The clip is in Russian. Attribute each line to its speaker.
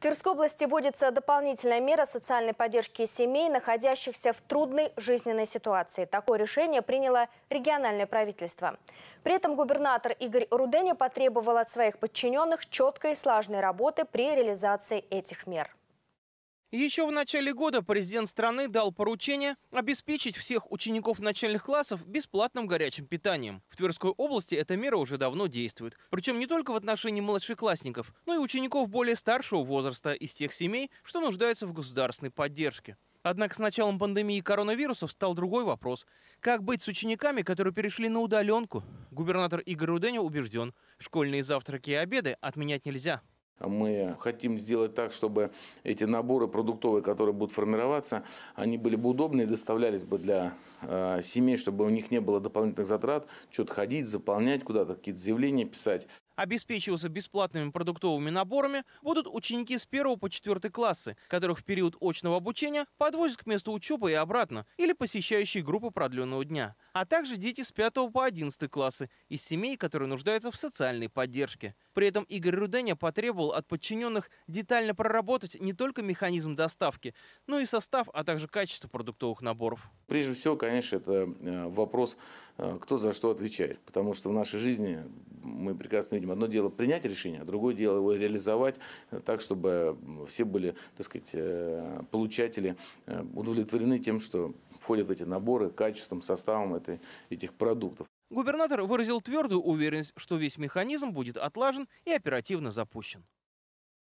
Speaker 1: В Тверской области вводится дополнительная мера социальной поддержки семей, находящихся в трудной жизненной ситуации. Такое решение приняло региональное правительство. При этом губернатор Игорь Руденя потребовал от своих подчиненных четкой и слажной работы при реализации этих мер.
Speaker 2: Еще в начале года президент страны дал поручение обеспечить всех учеников начальных классов бесплатным горячим питанием. В Тверской области эта мера уже давно действует. Причем не только в отношении младшеклассников, но и учеников более старшего возраста из тех семей, что нуждаются в государственной поддержке. Однако с началом пандемии коронавируса встал другой вопрос. Как быть с учениками, которые перешли на удаленку? Губернатор Игорь Руденя убежден, школьные завтраки и обеды отменять нельзя.
Speaker 3: Мы хотим сделать так, чтобы эти наборы продуктовые, которые будут формироваться, они были бы удобны и доставлялись бы для Э, семей, чтобы у них не было дополнительных затрат, что-то ходить, заполнять куда-то, какие-то заявления писать.
Speaker 2: Обеспечиваться бесплатными продуктовыми наборами будут ученики с 1 по 4 классы, которых в период очного обучения подвозят к месту учебы и обратно, или посещающие группы продленного дня, а также дети с 5 по 11 классы из семей, которые нуждаются в социальной поддержке. При этом Игорь Руденя потребовал от подчиненных детально проработать не только механизм доставки, но и состав, а также качество продуктовых наборов.
Speaker 3: Прежде всего, конечно, это э, вопрос, э, кто за что отвечает. Потому что в нашей жизни мы прекрасно видим, одно дело принять решение, а другое дело его реализовать э, так, чтобы все были, так сказать, получатели удовлетворены тем, что входят в эти наборы качеством, составом этой, этих продуктов.
Speaker 2: Губернатор выразил твердую уверенность, что весь механизм будет отлажен и оперативно запущен.